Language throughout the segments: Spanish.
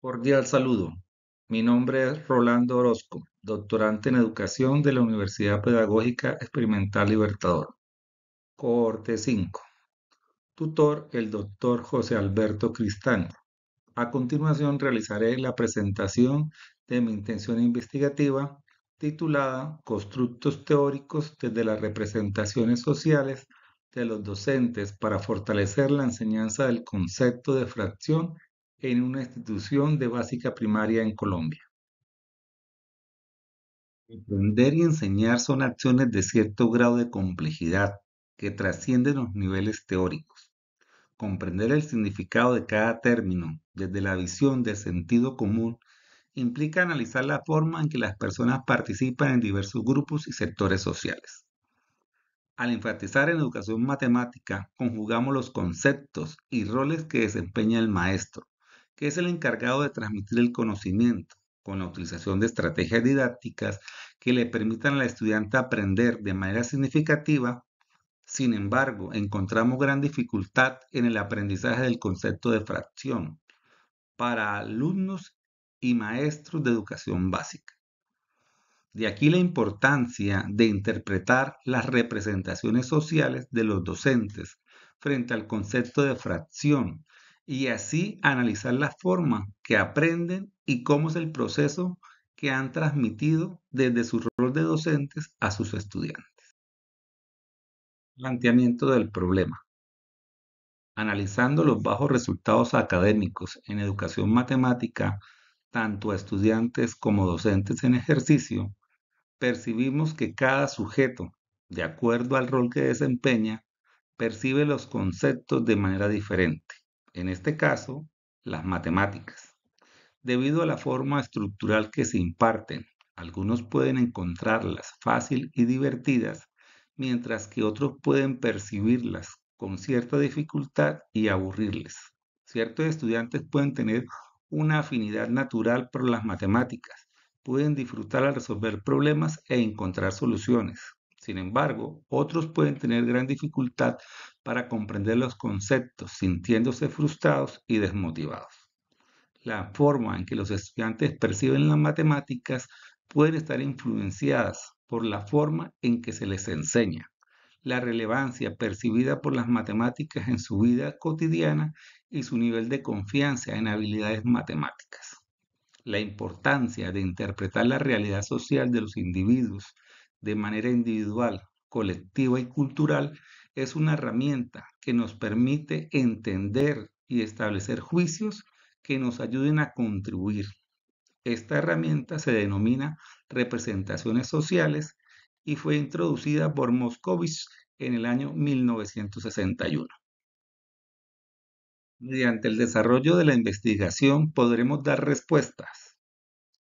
Cordial saludo. Mi nombre es Rolando Orozco, doctorante en Educación de la Universidad Pedagógica Experimental Libertador. Cohorte 5. Tutor el doctor José Alberto Cristán. A continuación realizaré la presentación de mi intención investigativa titulada Constructos teóricos desde las representaciones sociales de los docentes para fortalecer la enseñanza del concepto de fracción en una institución de básica primaria en Colombia. Aprender y enseñar son acciones de cierto grado de complejidad que trascienden los niveles teóricos. Comprender el significado de cada término desde la visión del sentido común implica analizar la forma en que las personas participan en diversos grupos y sectores sociales. Al enfatizar en educación matemática, conjugamos los conceptos y roles que desempeña el maestro, que es el encargado de transmitir el conocimiento con la utilización de estrategias didácticas que le permitan la estudiante aprender de manera significativa. Sin embargo, encontramos gran dificultad en el aprendizaje del concepto de fracción para alumnos y maestros de educación básica. De aquí la importancia de interpretar las representaciones sociales de los docentes frente al concepto de fracción y así analizar la forma que aprenden y cómo es el proceso que han transmitido desde su rol de docentes a sus estudiantes. Planteamiento del problema. Analizando los bajos resultados académicos en educación matemática, tanto a estudiantes como docentes en ejercicio, percibimos que cada sujeto, de acuerdo al rol que desempeña, percibe los conceptos de manera diferente en este caso, las matemáticas. Debido a la forma estructural que se imparten, algunos pueden encontrarlas fácil y divertidas, mientras que otros pueden percibirlas con cierta dificultad y aburrirles. Ciertos estudiantes pueden tener una afinidad natural por las matemáticas, pueden disfrutar al resolver problemas e encontrar soluciones. Sin embargo, otros pueden tener gran dificultad para comprender los conceptos, sintiéndose frustrados y desmotivados. La forma en que los estudiantes perciben las matemáticas puede estar influenciadas por la forma en que se les enseña, la relevancia percibida por las matemáticas en su vida cotidiana y su nivel de confianza en habilidades matemáticas. La importancia de interpretar la realidad social de los individuos de manera individual, colectiva y cultural, es una herramienta que nos permite entender y establecer juicios que nos ayuden a contribuir. Esta herramienta se denomina representaciones sociales y fue introducida por Moscovich en el año 1961. Mediante el desarrollo de la investigación podremos dar respuestas.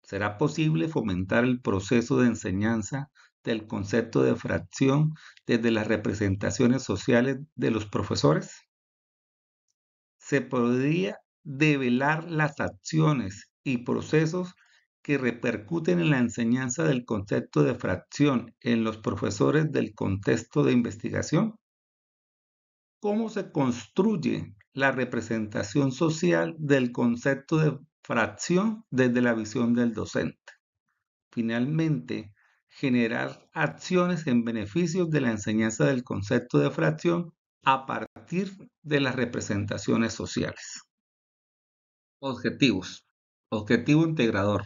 Será posible fomentar el proceso de enseñanza del concepto de fracción desde las representaciones sociales de los profesores? ¿Se podría develar las acciones y procesos que repercuten en la enseñanza del concepto de fracción en los profesores del contexto de investigación? ¿Cómo se construye la representación social del concepto de fracción desde la visión del docente? Finalmente, generar acciones en beneficio de la enseñanza del concepto de fracción a partir de las representaciones sociales. Objetivos. Objetivo integrador.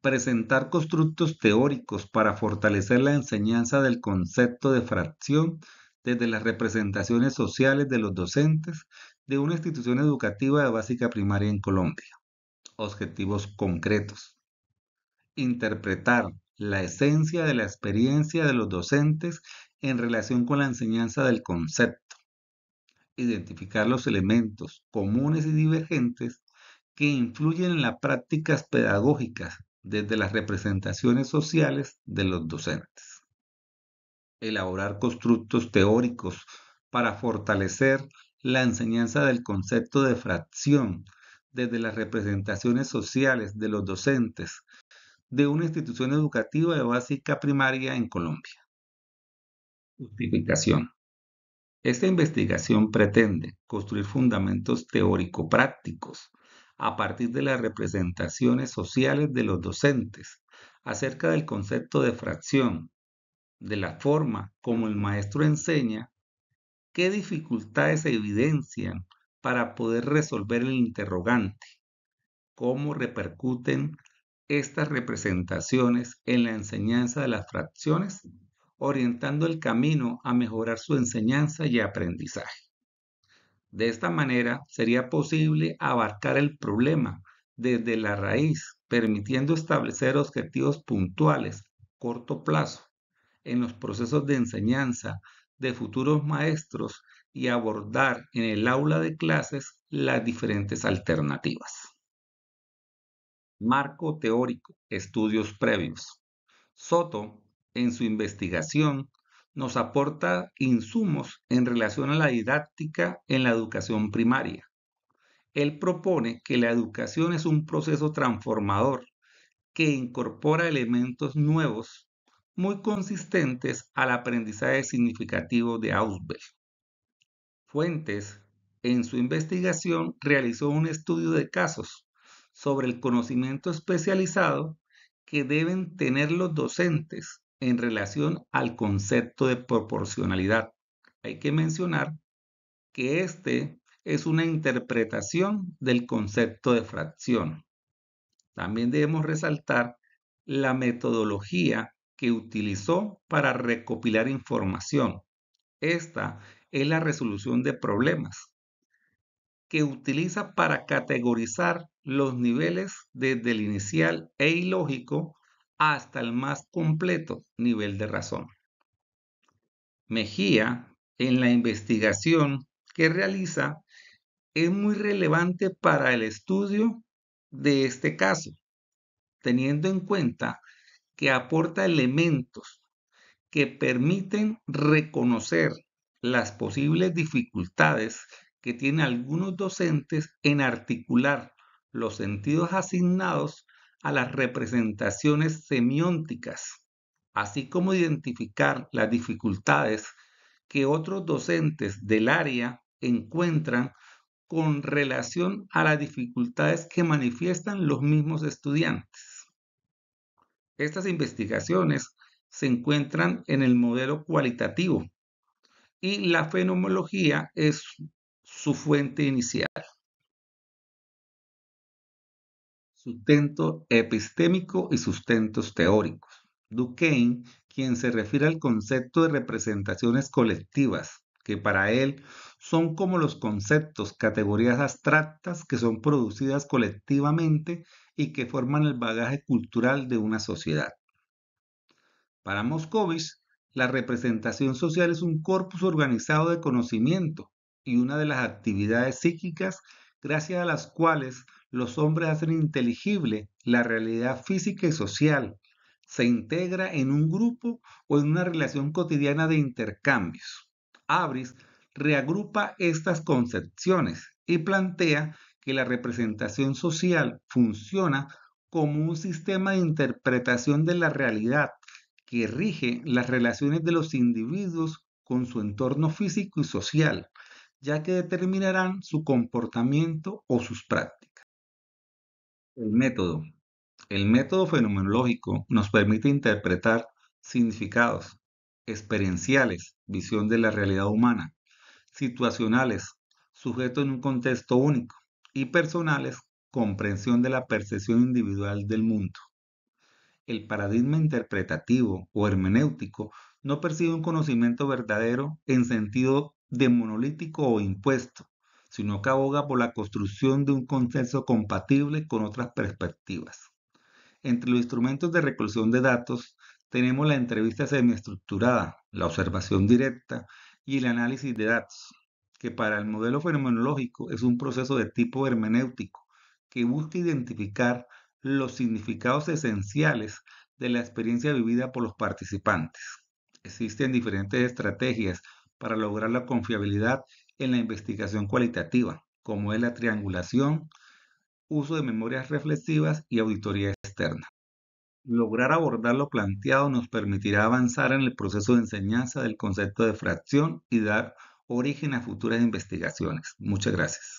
Presentar constructos teóricos para fortalecer la enseñanza del concepto de fracción desde las representaciones sociales de los docentes de una institución educativa de básica primaria en Colombia. Objetivos concretos. Interpretar, la esencia de la experiencia de los docentes en relación con la enseñanza del concepto, identificar los elementos comunes y divergentes que influyen en las prácticas pedagógicas desde las representaciones sociales de los docentes, elaborar constructos teóricos para fortalecer la enseñanza del concepto de fracción desde las representaciones sociales de los docentes de una institución educativa de básica primaria en Colombia. Justificación. Esta investigación pretende construir fundamentos teórico-prácticos a partir de las representaciones sociales de los docentes acerca del concepto de fracción, de la forma como el maestro enseña, qué dificultades evidencian para poder resolver el interrogante, cómo repercuten estas representaciones en la enseñanza de las fracciones, orientando el camino a mejorar su enseñanza y aprendizaje. De esta manera sería posible abarcar el problema desde la raíz, permitiendo establecer objetivos puntuales, corto plazo, en los procesos de enseñanza de futuros maestros y abordar en el aula de clases las diferentes alternativas marco teórico, estudios previos. Soto, en su investigación, nos aporta insumos en relación a la didáctica en la educación primaria. Él propone que la educación es un proceso transformador que incorpora elementos nuevos muy consistentes al aprendizaje significativo de Ausubel. Fuentes, en su investigación, realizó un estudio de casos sobre el conocimiento especializado que deben tener los docentes en relación al concepto de proporcionalidad. Hay que mencionar que este es una interpretación del concepto de fracción. También debemos resaltar la metodología que utilizó para recopilar información. Esta es la resolución de problemas, que utiliza para categorizar los niveles desde el inicial e ilógico hasta el más completo nivel de razón. Mejía, en la investigación que realiza, es muy relevante para el estudio de este caso, teniendo en cuenta que aporta elementos que permiten reconocer las posibles dificultades que tienen algunos docentes en articular los sentidos asignados a las representaciones semiónticas, así como identificar las dificultades que otros docentes del área encuentran con relación a las dificultades que manifiestan los mismos estudiantes. Estas investigaciones se encuentran en el modelo cualitativo y la fenomenología es su fuente inicial. Sustento epistémico y sustentos teóricos. Duquesne, quien se refiere al concepto de representaciones colectivas, que para él son como los conceptos, categorías abstractas que son producidas colectivamente y que forman el bagaje cultural de una sociedad. Para Moscovich, la representación social es un corpus organizado de conocimiento y una de las actividades psíquicas gracias a las cuales los hombres hacen inteligible la realidad física y social, se integra en un grupo o en una relación cotidiana de intercambios. Abris reagrupa estas concepciones y plantea que la representación social funciona como un sistema de interpretación de la realidad que rige las relaciones de los individuos con su entorno físico y social ya que determinarán su comportamiento o sus prácticas. El método. El método fenomenológico nos permite interpretar significados experienciales, visión de la realidad humana, situacionales, sujeto en un contexto único, y personales, comprensión de la percepción individual del mundo. El paradigma interpretativo o hermenéutico no percibe un conocimiento verdadero en sentido de monolítico o impuesto, sino que aboga por la construcción de un consenso compatible con otras perspectivas. Entre los instrumentos de recolección de datos tenemos la entrevista semiestructurada, la observación directa y el análisis de datos, que para el modelo fenomenológico es un proceso de tipo hermenéutico que busca identificar los significados esenciales de la experiencia vivida por los participantes. Existen diferentes estrategias para lograr la confiabilidad en la investigación cualitativa, como es la triangulación, uso de memorias reflexivas y auditoría externa. Lograr abordar lo planteado nos permitirá avanzar en el proceso de enseñanza del concepto de fracción y dar origen a futuras investigaciones. Muchas gracias.